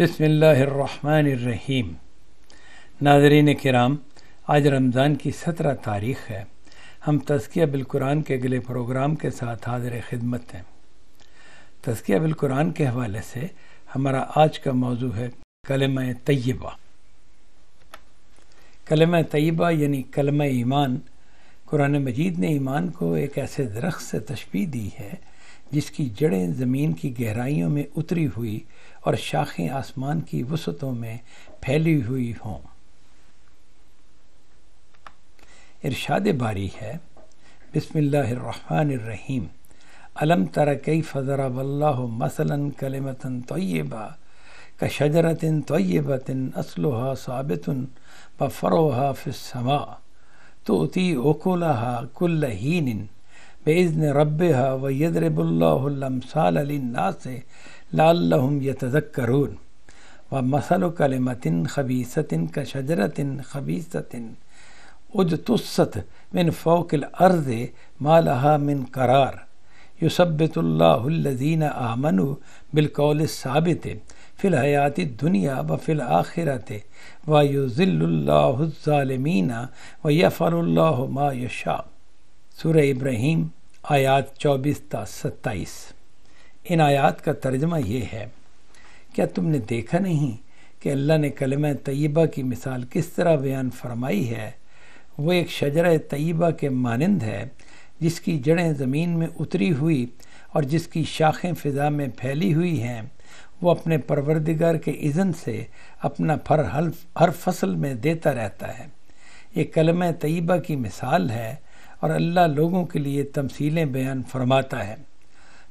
बसमीम नाजरीन कराम आज रमज़ान की सत्रह तारीख है हम तस्किया बिलकुरान के अगले प्रोग्राम के साथ हाजिर खिदमत हैं तस्किया बिलकुरान के हवाले से हमारा आज का मौजू है कलम तय्यबा कलम तय्यबा यानी कलम ईमान कुरान मजीद ने ईमान को एक ऐसे दरख्त से तशबी दी है जिसकी जड़ें ज़मीन की गहराइयों में उतरी हुई और शाखें आसमान की वसतों में फैली हुई हों इरशाद बारी है बसमीम अलम तर कई फ़जरा वल्लाह मसलन कलमतन तोयबा का शजरतिन तय्यबतिन असलहा साबितन ब फ़रोहा फ़िसमा तो उती ओकोला कुल्ल बेज़न रब व यदरबल्लामसालन्ना से लाम यतजक्रून व मसल कलमतिन खबीसतिन का शजरतिन खबीसतिन उज तुस्त मिन फ़ोकिल अर्ज़ मालहा मिन करार युसबतुल्लाजीन आमनु बिलकौल साबित फ़िल हयात दुनिया व फ़िल आखिरत व युज़िल्लामीना व यफ़ल्ला मा यशा सूर्य इब्राहिम आयात चौबीस ता सत्ताईस इन आयात का तर्जमा ये है क्या तुमने देखा नहीं कि अल्लाह ने कलम तय्यबा की मिसाल किस तरह बयान फरमाई है वो एक शजर तय्यबा के मानंद है जिसकी जड़ें ज़मीन में उतरी हुई और जिसकी शाखें फ़िज़ा में फैली हुई हैं वो अपने परवरदिगार के इज़न से अपना फर हल हर फसल में देता रहता है ये कलम तय्यबा की मिसाल है और अल्लाह लोगों के लिए तमसीलें बयान फरमाता है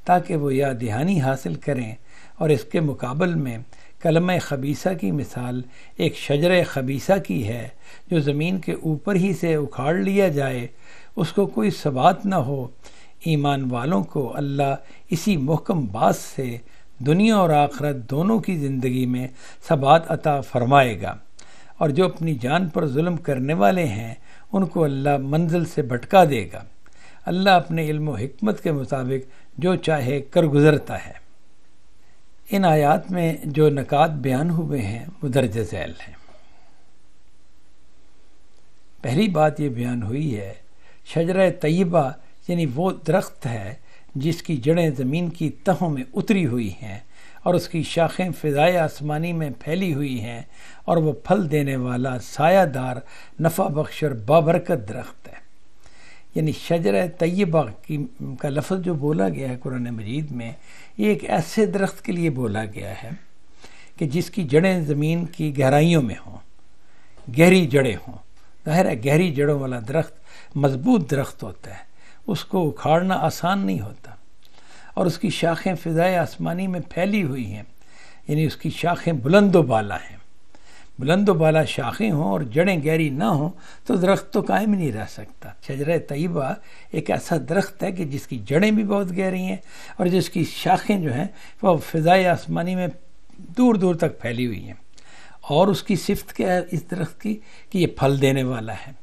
ताकि वो या दहानी हासिल करें और इसके मुकाबल में कलम खबीसा की मिसाल एक शजर खबीसा की है जो ज़मीन के ऊपर ही से उखाड़ लिया जाए उसको कोई सबात न हो ईमान वालों को अल्लाह इसी महकम बात से दुनिया और आखरत दोनों की ज़िंदगी में सबात अता फरमाएगा और जो अपनी जान पर जुल्म करने वाले हैं उनको अल्लाह मंजिल से भटका देगा अल्लाह अपने इल्म हमत के मुताबिक जो चाहे कर गुज़रता है इन आयात में जो नक़ात बयान हुए हैं वो दर्ज झैल हैं पहली बात ये बयान हुई है शजर तयबा यानी वो दरख्त है जिसकी जड़ें ज़मीन की तहों में उतरी हुई हैं और उसकी शाखें फ़िज़ाए आसमानी में फैली हुई हैं और वह फल देने वाला सायादार नफ़ा बख्श और बाबरकत दरख्त है यानी शजर तय्यबा की का लफ्ज़ जो बोला गया है कुरान मजीद में ये एक ऐसे दरख्त के लिए बोला गया है कि जिसकी जड़ें ज़मीन की गहराइयों में हों गहरी जड़ें हों गहरा गहरी जड़ों वाला दरख्त मजबूत दरख्त होता है उसको उखाड़ना आसान नहीं होता और उसकी शाखें फ़िज़ाए आसमानी में फैली हुई हैं यानी उसकी शाखें बुलंद बाला हैं बुलंद बाला शाखें हों और जड़ें गहरी ना हों तो दरख्त तो कायम नहीं रह सकता शजर तयबा एक ऐसा दरख्त है कि जिसकी जड़ें भी बहुत गहरी हैं और जिसकी शाखें जो हैं वह फ़िज़ाए आसमानी में दूर दूर तक फैली हुई हैं और उसकी सिफत क्या है इस दरख्त की कि ये फल देने वाला है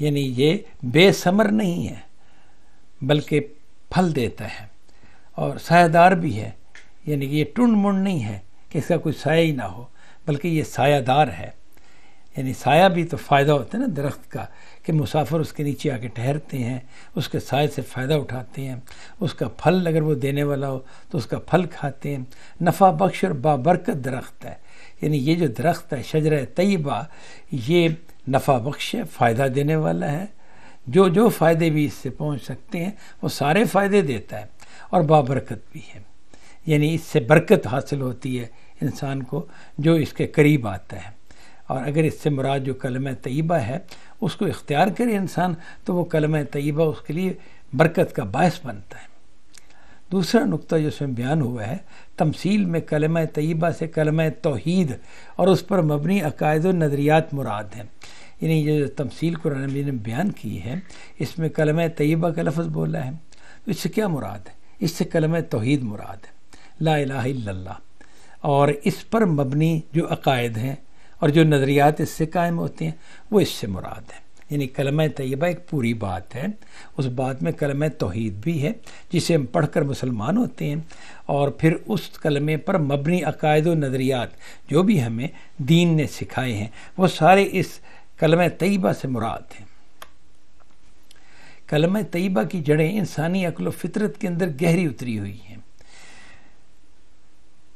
यानी ये बेसमर नहीं है बल्कि फल देता है और सायादार भी है यानी कि ये टुंड मुंड नहीं है कि इसका कोई साया ही ना हो बल्कि ये सायादार है यानी साया भी तो फ़ायदा होता है ना दरख्त का कि मुसाफिर उसके नीचे आके ठहरते हैं उसके साय से फ़ायदा उठाते हैं उसका फल अगर वो देने वाला हो तो उसका फल खाते हैं नफ़ा बख्श और बाबरकत दरख्त है यानी ये जो दरख्त है शजर तयबा ये नफ़ा बख्श है फ़ायदा देने वाला है जो जो फ़ायदे भी इससे पहुँच सकते हैं वो सारे फ़ायदे देता है और बाबरकत भी है यानी इससे बरकत हासिल होती है इंसान को जो इसके करीब आता है और अगर इससे मुराद जो कलम तयबा है उसको इख्तियार करे इंसान तो वो कलम तयबा उसके लिए बरकत का बायस बनता है दूसरा नुक्ता जो इसमें बयान हुआ है तमसील में कलम तयबा से कलम तोहद और उस पर मबनी अकायद नज़रियात मुराद हैं यानी जो तमसील कुरान ने बयान की है इसमें कलम तयबा का लफ्ज़ बोला है तो इससे क्या मुराद है इससे कलम तोहद मुराद है ला इला और इस पर मबनी जो अकायद हैं और जो नज़रियात इससे कायम होते हैं वो इससे मुराद हैं यानी कलम तयबा एक पूरी बात है उस बात में कलम तोहद भी है जिसे हम पढ़ कर मुसलमान होते हैं और फिर उस कलमे पर मबनी अकायद व नज़रियात जो भी हमें दीन ने सिखाए हैं वो सारे इस कलम तयबा से मुराद हैं कलम तयबा की जड़ें इंसानी अकल फितरत के अंदर गहरी उतरी हुई हैं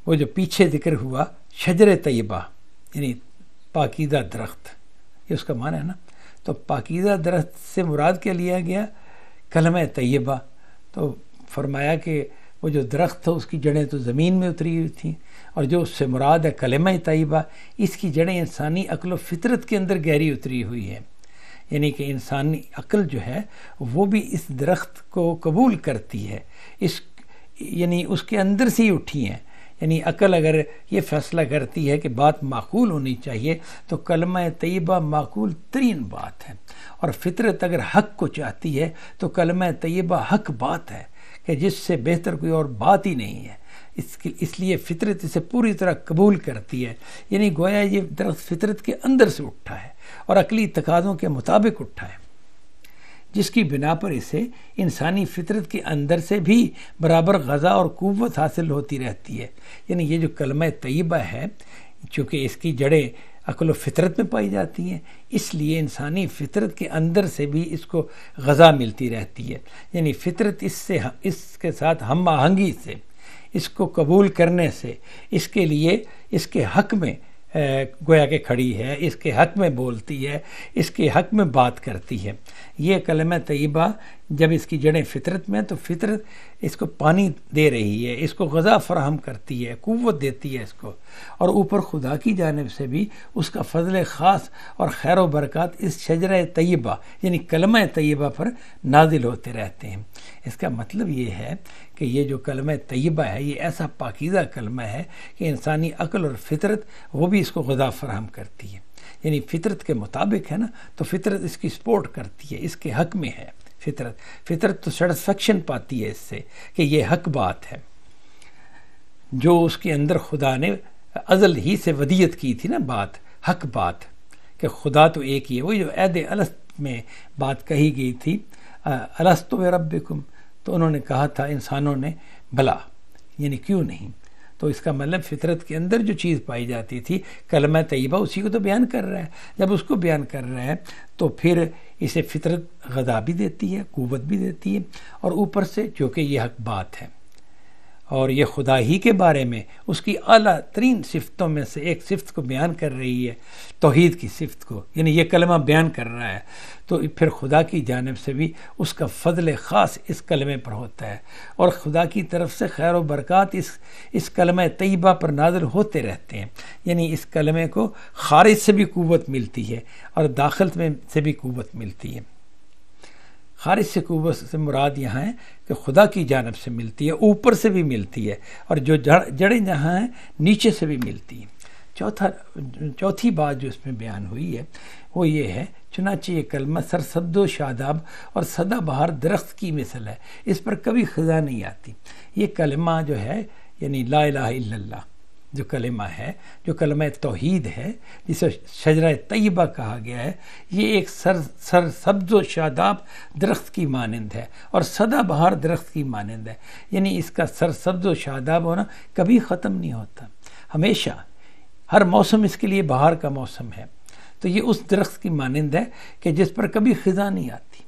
वो जो पीछे जिक्र हुआ शजर तयबा यानी पाकिदा दरख्त ये उसका माना है ना तो पाकिदा दरख्त से मुराद क्या लिया गया कलम तयबा तो फरमाया कि वो जो दरख्त था उसकी जड़ें तो ज़मीन में उतरी हुई थी और जो उससे मुराद है कलम तयबा इसकी जड़ें इंसानी अकल फितरत के अंदर गहरी उतरी हुई हैं यानी कि इंसानी अक्ल जो है वो भी इस दरख्त को कबूल करती है इस यानी उसके अंदर से ही उठी हैं यानी अकल अगर ये फैसला करती है कि बात माकूल होनी चाहिए तो कलम तयबा माकूल तरीन बात है और फितरत अगर हक को चाहती है तो कलम तयबा हक बात है कि जिससे बेहतर कोई और बात ही नहीं है इसके इसलिए फितरत इसे पूरी तरह कबूल करती है यानी गोया ये दरख्त फितरत के अंदर से उठा है और अकली तकाज़ों के मुताबिक उठा है जिसकी बिना पर इसे इंसानी फितरत के अंदर से भी बराबर गज़ा और क़वत हासिल होती रहती है यानी ये जो कलम तयबा है चूँकि इसकी जड़ें अकल फितरत में पाई जाती हैं इसलिए इंसानी फितरत के अंदर से भी इसको गज़ा मिलती रहती है यानी फितरत इससे इसके साथ हम आहंगी से इसको कबूल करने से इसके लिए इसके हक में गोया के खड़ी है इसके हक में बोलती है इसके हक में बात करती है ये कलम तयबा जब इसकी जड़ें फितरत में तो फितरत इसको पानी दे रही है इसको गज़ा फराहम करती है कुत देती है इसको और ऊपर खुदा की जानब से भी उसका फजल ख़ास और खैर वरक़ात इस शजर तयबा यानी कलम तयबा पर नाजिल होते रहते हैं इसका मतलब ये है कि ये जो कलम तयबा है ये ऐसा पाकिज़ा कलमा है कि इंसानी अकल और फितरत वो भी इसको गज़ा फराहम करती है यानी फितरत के मुताबिक है ना तो फितरत इसकी सपोर्ट करती है इसके हक में है फितरत फितरत तो सेटिस्फेक्शन पाती है इससे कि ये हक बात है जो उसके अंदर खुदा ने अजल ही से वदियत की थी ना बात हक बात कि खुदा तो एक ही है वही जो ऐद अलस्त में बात कही गई थी अलस्त तो रबिकुम तो उन्होंने कहा था इंसानों ने भला यानी क्यों नहीं तो इसका मतलब फितरत के अंदर जो चीज़ पाई जाती थी कलमा तयबा उसी को तो बयान कर रहा है जब उसको बयान कर रहा है तो फिर इसे फितरत गदा भी देती है कुवत भी देती है और ऊपर से क्योंकि यह हक बात है और ये खुदा ही के बारे में उसकी अला तरीन सिफ्तों में से एक सिफ्त को बयान कर रही है तोहद की सिफ्त को यानी ये कलमा बयान कर रहा है तो फिर खुदा की जानब से भी उसका फ़जल ख़ास इस कलमे पर होता है और खुदा की तरफ से खैर व बरक़ात इस इस कलम तयबा पर नाजर होते रहते हैं यानी इस कलमे को खारिज से भी क़वत मिलती है और दाखिल में से भी क़वत मिलती है खारिज से कुबत से मुराद यहाँ है कि खुदा की जानब से मिलती है ऊपर से भी मिलती है और जो जड़ जड़ें जहाँ हैं नीचे से भी मिलती हैं चौथा चौथी बात जो इसमें बयान हुई है वो ये है चुनाचे ये कलमा सरसब्दो शादाब और बहार दरख्त की मिसल है इस पर कभी खजा नहीं आती ये कलमा जो है यानी ला इलाहा इल्लल्लाह जो कलमा है जो कलम तोहीद है जिसे शजरा तयबा कहा गया है ये एक सर सर सब्ज व शादाब दरख्त की मानंद है और सदा बहार दरख्त की मानंद है यानी इसका सर सब्ज व शादाब होना कभी ख़त्म नहीं होता हमेशा हर मौसम इसके लिए बहार का मौसम है तो ये उस दरख्त की मानंद है कि जिस पर कभी ख़ज़ा नहीं आती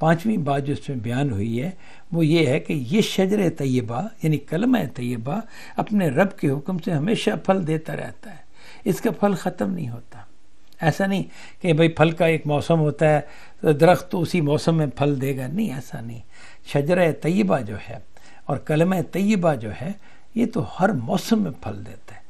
पाँचवीं बात जो इसमें बयान हुई है वो ये है कि ये शजर तयबा यानी कलम तयबा अपने रब के हुक्म से हमेशा फल देता रहता है इसका फल ख़त्म नहीं होता ऐसा नहीं कि भाई फल का एक मौसम होता है तो दरख्त तो उसी मौसम में फल देगा नहीं ऐसा नहीं शजर तय्यबा जो है और कलम तय्यबा जो है ये तो हर मौसम में फल देता है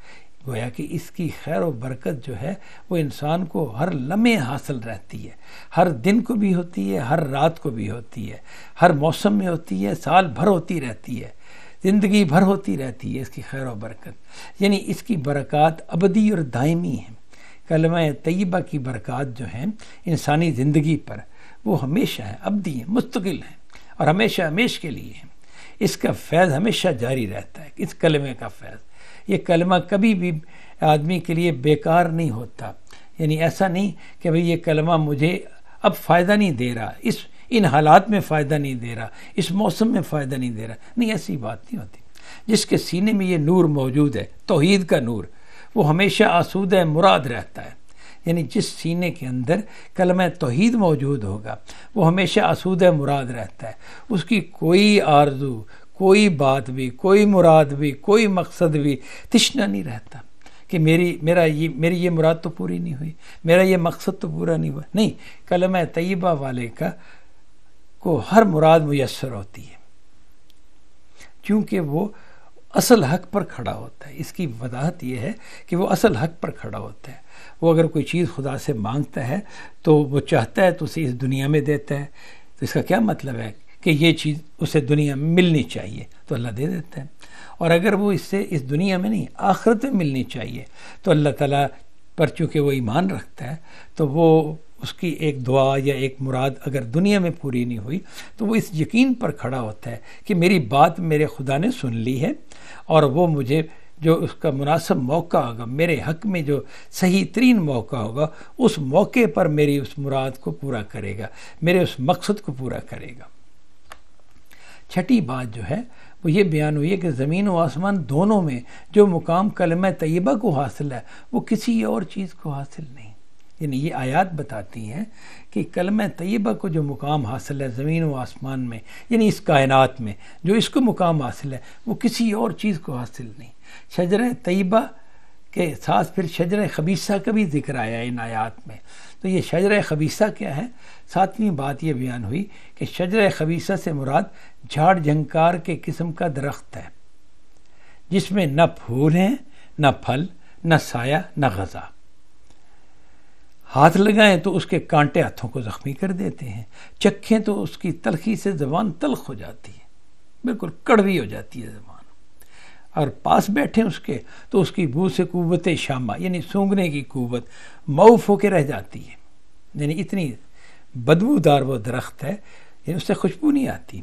गोया कि इसकी खैर और बरकत जो है वो इंसान को हर लम्हे हासिल रहती है हर दिन को भी होती है हर रात को भी होती है हर मौसम में होती है साल भर होती रहती है ज़िंदगी भर होती रहती है इसकी खैर और बरकत यानी इसकी बरक़ात अबदी और दायमी है कलम तयबा की बरक़ात जो है इंसानी ज़िंदगी पर वो हमेशा है अबदी है मुस्तकिल है और हमेशा हमेश के लिए है इसका फैज़ हमेशा जारी रहता है इस कलमे का फैज़ ये कलमा कभी भी आदमी के लिए बेकार नहीं होता यानी ऐसा नहीं कि भाई ये कलमा मुझे अब फ़ायदा नहीं दे रहा इस इन हालात में फ़ायदा नहीं दे रहा इस मौसम में फ़ायदा नहीं दे रहा नहीं ऐसी बात नहीं होती जिसके सीने में ये नूर मौजूद है तोहद का नूर वो हमेशा आसूद मुराद रहता है यानी जिस सीने के अंदर कलम तोहीद मौजूद होगा वो हमेशा असूद मुराद रहता है उसकी कोई आरजू कोई बात भी कोई मुराद भी कोई मकसद भी तिश्ना नहीं रहता कि मेरी मेरा ये मेरी ये मुराद तो पूरी नहीं हुई मेरा ये मकसद तो पूरा नहीं हुआ नहीं कलम तयबा वाले का को हर मुराद मैसर होती है क्योंकि वो असल हक पर खड़ा होता है इसकी वजाहत यह है कि वो असल हक पर खड़ा होता है वो अगर कोई चीज़ खुदा से मांगता है तो वो चाहता है तो उसे इस दुनिया में देता है तो इसका क्या मतलब है कि ये चीज़ उसे दुनिया में मिलनी चाहिए तो अल्लाह दे देता है और अगर वो इससे इस दुनिया में नहीं आखिरत में मिलनी चाहिए तो अल्लाह ताला पर चूँकि वो ईमान रखता है तो वो उसकी एक दुआ या एक मुराद अगर दुनिया में पूरी नहीं हुई तो वो इस यकीन पर खड़ा होता है कि मेरी बात मेरे खुदा ने सुन ली है और वो मुझे जो उसका मुनासब मौका होगा मेरे हक में जो सही तरीन मौका होगा उस मौके पर मेरी उस मुराद को पूरा करेगा मेरे उस मकसद को पूरा करेगा छठी बात जो है वो ये बयान हुई है कि ज़मीन व आसमान दोनों में जो मुकाम कलम तयबा को हासिल है वो किसी और चीज़ को हासिल नहीं यानी ये आयात बताती हैं कि कलम तयबा को जो मुकाम हासिल है ज़मीन व आसमान में यानी इस कायनात में जो इसको मुकाम हासिल है वो किसी और चीज़ को हासिल नहीं शजर तय्यबा के साथ फिर शजर खबीसा का भी जिक्र आया इन आयात में तो ये शजर खबीसा क्या है सातवीं बात यह बयान हुई कि शजर खबीसा से मुराद झाड़ झंकार के किस्म का दरख्त है जिसमें न फूल हैं न फल न साया न गज़ा हाथ लगाएं तो उसके कांटे हाथों को ज़ख्मी कर देते हैं चखें तो उसकी तलखी से ज़बान तलख हो जाती है बिल्कुल कड़वी हो जाती है ज़बान अगर पास बैठे उसके तो उसकी बू से कुत शामा यानी सूंघने की कुत मऊफ होकर रह जाती है यानी इतनी बदबूदार वो दरख्त है यानी उससे खुशबू नहीं आती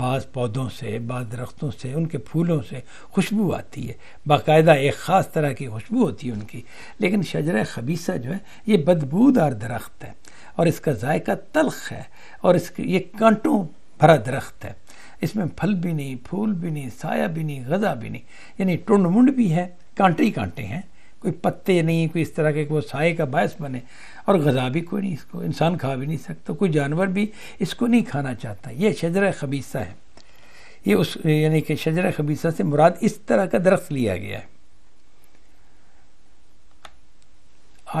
बाज़ पौधों से बाज़ दरख्तों से उनके फूलों से खुशबू आती है बाकायदा एक ख़ास तरह की खुशबू होती है उनकी लेकिन शजर खबीसा जो है ये बदबूदार दरख्त है और इसका जायका तलख है और इस ये कांटों भरा दरख्त है इसमें फल भी नहीं फूल भी नहीं साया भी नहीं गज़ा भी नहीं यानी टुंड मुंड भी है कांटे ही कांटे हैं कोई पत्ते नहीं कोई इस तरह के वो साय का बायस बने और गज़ा भी कोई नहीं इसको इंसान खा भी नहीं सकता कोई जानवर भी इसको नहीं खाना चाहता ये शजर खबीसा है ये उस यानी कि शजर खबीसा से मुराद इस तरह का दरख्त लिया गया है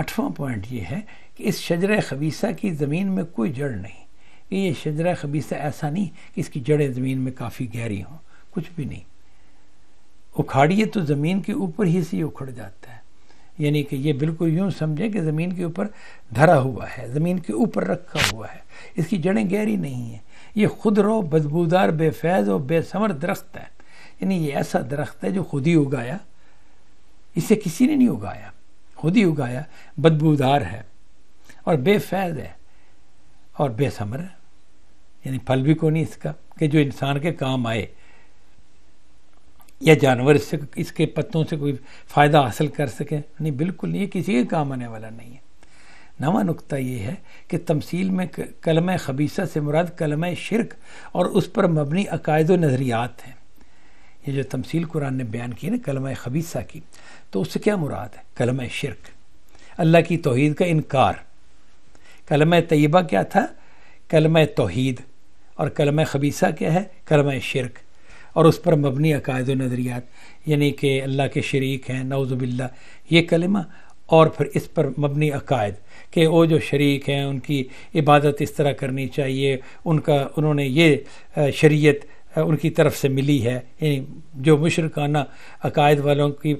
आठवां पॉइंट ये है कि इस शजर खबीसा की ज़मीन में कोई जड़ नहीं कि ये शजरा खबीसा ऐसा नहीं कि इसकी जड़ें ज़मीन में काफ़ी गहरी हों कुछ भी नहीं उखाड़िए तो ज़मीन के ऊपर ही से उखड़ जाता है यानी कि ये बिल्कुल यूं समझें कि ज़मीन के ऊपर धरा हुआ है ज़मीन के ऊपर रखा हुआ है इसकी जड़ें गहरी नहीं हैं ये खुद रो बदबूदार बेफैज और बेसमर दरख्त है यानी ये ऐसा दरख्त है जो खुद ही उगाया इसे किसी ने नहीं उगाया खुद ही उगाया बदबूदार है और बेफैज है और बेसमर है यानी फल भी को नहीं इसका कि जो इंसान के काम आए या जानवर इससे इसके पत्तों से कोई फ़ायदा हासिल कर सके नहीं बिल्कुल नहीं किसी के काम आने वाला नहीं है नवा नुकता ये है कि तमसील में कलम खबीसा से मुराद कलम शिरक और उस पर मबनी अकायद नज़रियात हैं ये जो तमसील कुरान ने बयान की ना कलम खबीसा की तो उससे क्या मुराद है कलम शिरक अल्लाह की तोहद का इनकार कलम तयबा क्या था कलम तोहद और कलम खबीसा क्या है कलम शिरक और उस पर मबनी अकायद नज़रियात यानी कि अल्लाह के शरीक हैं नवज़बिल्ला ये कलमा और फिर इस पर मबनी अकायद के वो जो शरीक हैं उनकी इबादत इस तरह करनी चाहिए उनका उन्होंने ये शरीयत उनकी तरफ से मिली है यानी जो मुशरकाना अकायद वालों की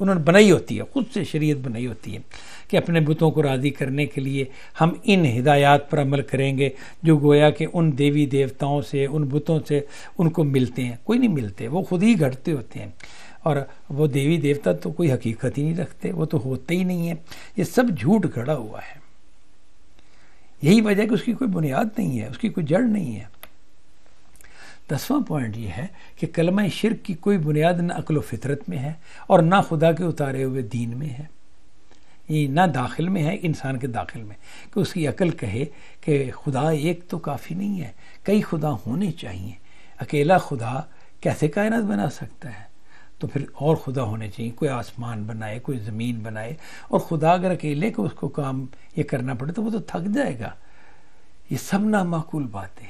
उन्होंने बनाई होती है ख़ुद से शरीयत बनाई होती है कि अपने बुतों को राज़ी करने के लिए हम इन हिदायत पर अमल करेंगे जो गोया कि उन देवी देवताओं से उन बुतों से उनको मिलते हैं कोई नहीं मिलते वो खुद ही घटते होते हैं और वो देवी देवता तो कोई हकीकत ही नहीं रखते वो तो होते ही नहीं है ये सब झूठ घड़ा हुआ है यही वजह कि उसकी कोई बुनियाद नहीं है उसकी कोई जड़ नहीं है दसवां पॉइंट ये है कि कलमा शिरक की कोई बुनियाद ना अकल फितरत में है और ना खुदा के उतारे हुए दीन में है ये ना दाखिल में है इंसान के दाखिल में कि उसकी अकल कहे कि खुदा एक तो काफ़ी नहीं है कई खुदा होने चाहिए अकेला खुदा कैसे कायनत बना सकता है तो फिर और खुदा होने चाहिए कोई आसमान बनाए कोई ज़मीन बनाए और खुदा अगर अकेले को उसको काम ये करना पड़े तो वो तो थक जाएगा ये सब नामाकूल बातें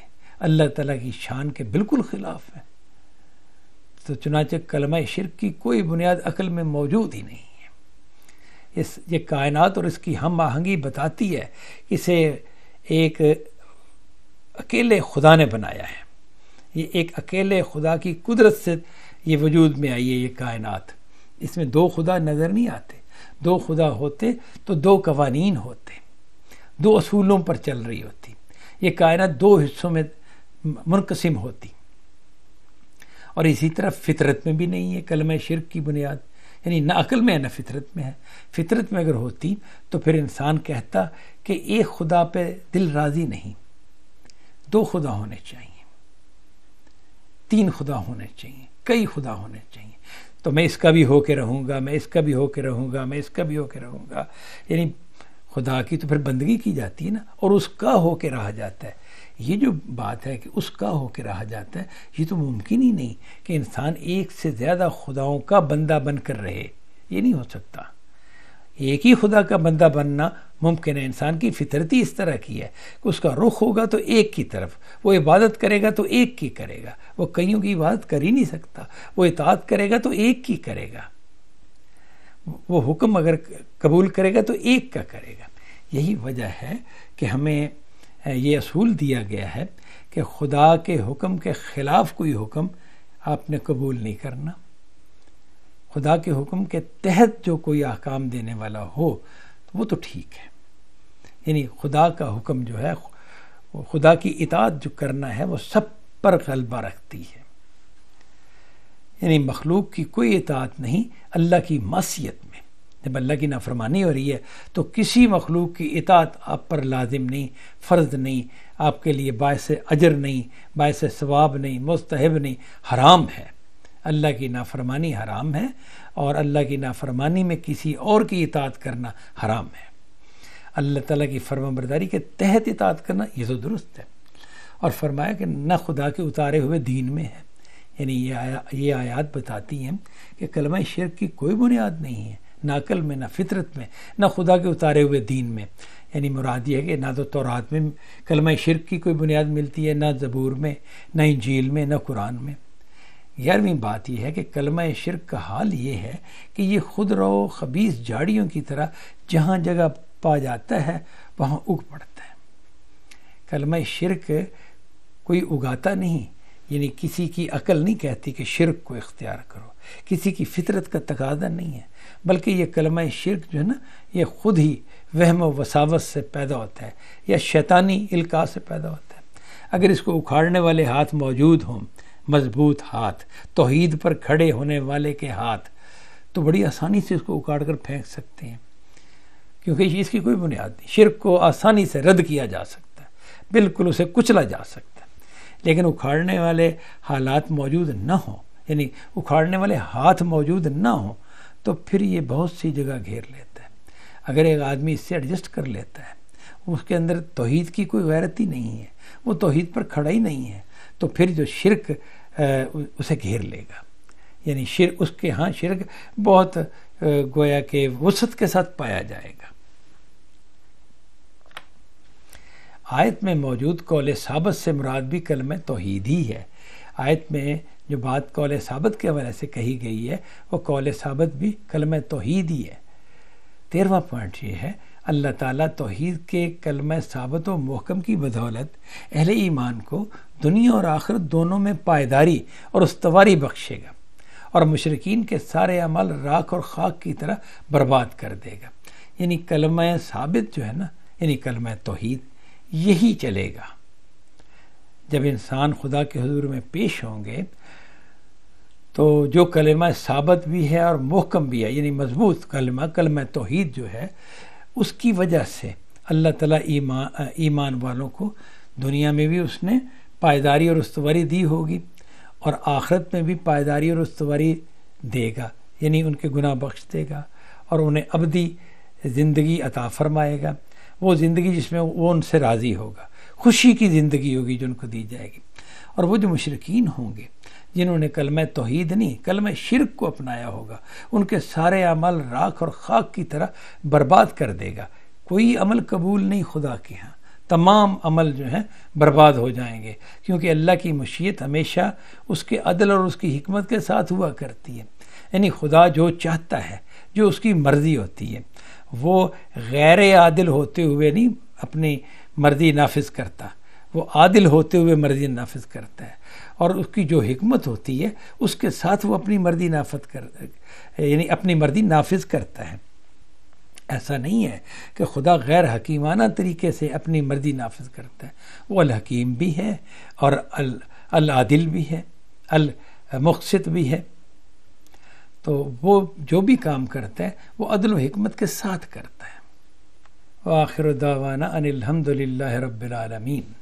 अल्लाह ताला की शान के बिल्कुल ख़िलाफ़ है तो चुनाच कलमा शिरक की कोई बुनियाद अकल में मौजूद ही नहीं इस ये कायनात और इसकी हम आहंगी बताती है इसे एक अकेले खुदा ने बनाया है ये एक अकेले खुदा की कुदरत से ये वजूद में आई है ये कायनात इसमें दो खुदा नज़र नहीं आते दो खुदा होते तो दो कवानीन होते दो असूलों पर चल रही होती ये कायनात दो हिस्सों में मुनकसिम होती और इसी तरह फितरत में भी नहीं है कलम शिरक की बुनियाद यानी ना अकल में है ना फितरत में है फितरत में अगर होती तो फिर इंसान कहता कि एक खुदा पे दिल राज़ी नहीं दो खुदा होने चाहिए तीन खुदा होने चाहिए कई खुदा होने चाहिए तो मैं इसका भी होके रहूँगा मैं इसका भी होके रहूँगा मैं इसका भी होके रहूँगा यानी खुदा की तो फिर बंदगी की जाती है ना और उसका होके रहा जाता है ये जो बात है कि उसका होकर रहा जाता है ये तो मुमकिन ही नहीं कि इंसान एक से ज़्यादा खुदाओं का बंदा बनकर रहे ये नहीं हो सकता एक ही खुदा का बंदा बनना मुमकिन है इंसान की फितरती इस तरह की है कि उसका रुख होगा तो एक की तरफ वो इबादत करेगा तो एक की करेगा वो कईयों की इबादत कर ही नहीं सकता वो इतात करेगा तो एक की करेगा वो हुक्म अगर कबूल करेगा तो एक का करेगा यही वजह है कि हमें ये असूल दिया गया है कि खुदा के हुक्म के ख़िलाफ़ कोई हुक्म आपने कबूल नहीं करना खुदा के हुक्म के तहत जो कोई अहकाम देने वाला हो तो वो तो ठीक है यानी खुदा का हुक्म जो है खुदा की इतात जो करना है वो सब पर गलबा रखती है यानी मखलूक की कोई इतात नहीं अल्लाह की मासीत जब अल्लाह की नाफरमानी हो रही है तो किसी मखलूक की इतात आप पर लाजिम नहीं फ़र्ज नहीं आपके लिए बायस अजर नहीं बायस स्वाब नहीं मुस्तहब नहीं हराम है अल्लाह की नाफरमानी हराम है और अल्लाह की नाफरमानी में किसी और की इतात करना हराम है अल्लाह ताला की फर्माबरदारी के तहत इतात करना ये तो दुरुस्त है और फरमाया कि न खुदा के उतारे हुए दीन में है यानी ये आया ये आयात बताती हैं कि कलमा शिरक की कोई बुनियाद नहीं है ना अकल में ना फितरत में ना खुदा के उतारे हुए दीन में यानी मुराद यह है कि ना तो तौरात में कलमा शिरक की कोई बुनियाद मिलती है ना जबूर में ना इंजील में ना कुरान में ग्यारहवीं बात यह है कि कलमा शिरक का हाल ये है कि ये खुद रो खबीस झाड़ियों की तरह जहाँ जगह पा जाता है वहाँ उग पड़ता है कलमा शिरक कोई उगाता नहीं यानी किसी की अकल नहीं कहती कि शिरक को इख्तियार करो किसी की फितरत का तकादा नहीं है बल्कि ये कलम शिरक जो है ना ये खुद ही वहम वसावत से पैदा होता है या शैतानी इल्का से पैदा होता है अगर इसको उखाड़ने वाले हाथ मौजूद हों मजबूत हाथ तोहद पर खड़े होने वाले के हाथ तो बड़ी आसानी से इसको उखाड़ कर फेंक सकते हैं क्योंकि इसकी कोई बुनियाद नहीं शिरक को आसानी से रद्द किया जा सकता है बिल्कुल उसे कुचला जा सकता है लेकिन उखाड़ने वाले हालात मौजूद ना हों यानी उखाड़ने वाले हाथ मौजूद ना हों तो फिर ये बहुत सी जगह घेर लेता है अगर एक आदमी इससे एडजस्ट कर लेता है उसके अंदर तोहीद की कोई गैरत ही नहीं है वो तोहीद पर खड़ा ही नहीं है तो फिर जो शिरक उसे घेर लेगा यानी शिर उसके यहाँ शिरक बहुत गोया के वसत के साथ पाया जाएगा आयत में मौजूद कौले साबत से मुराद भी कल में तोहीद ही है आयत में जो बात कौल साबत के हवाले से कही गई है वो कौल साबत भी कलम तोहद ही है तेरहवा पॉइंट ये है अल्लाह ताला तोहद के कलम साबत व महकम की बदौलत अहल ईमान को दुनिया और आखिर दोनों में पायदारी और उसवारी बख्शेगा और मशरकिन के सारे अमल राख और खाक की तरह बर्बाद कर देगा यानी कलम साबित जो है ना यानी कलम तोहद यही चलेगा जब इंसान खुदा के हजूर में पेश होंगे तो जो कलमा सबत भी है और मोहकम भी है यानी मजबूत कलमा कलमा तोहद जो है उसकी वजह से अल्लाह तला ईमान ईमान वालों को दुनिया में भी उसने पायदारी और उसवारी दी होगी और आखरत में भी पायदारी और उसवारी देगा यानी उनके गुनाह बख्श देगा और उन्हें अबदी ज़िंदगी अता फरमाएगा वो ज़िंदगी जिसमें वो उनसे राज़ी होगा खुशी की ज़िंदगी होगी जो उनको दी जाएगी और वो जो मुशरकिन होंगे जिन्होंने कलम तोहीद नहीं कल में शिरक को अपनाया होगा उनके सारे अमल राख और खाक की तरह बर्बाद कर देगा कोई अमल कबूल नहीं खुदा के यहाँ तमाम अमल जो हैं बर्बाद हो जाएंगे क्योंकि अल्लाह की मशीत हमेशा उसके अदल और उसकी हमत के साथ हुआ करती है यानी खुदा जो चाहता है जो उसकी मर्ज़ी होती है वो गैर आदिल होते हुए नहीं अपनी मर्ज़ी नाफिज करता वो आदिल होते हुए मर्जी नाफज करता है और उसकी जो हमत होती है उसके साथ वो अपनी मर्जी नाफत कर यानी अपनी मर्जी नाफिज करता है ऐसा नहीं है कि खुदा गैर हकीमाना तरीके से अपनी मर्जी नाफज करता है वो अलहकीम भी है और अल अलादिल भी है अल मुखसत भी है तो वो जो भी काम करता है वो अदल हमत के साथ करता है आखिर दावाना अनिलहमदिल्ला रबालमीन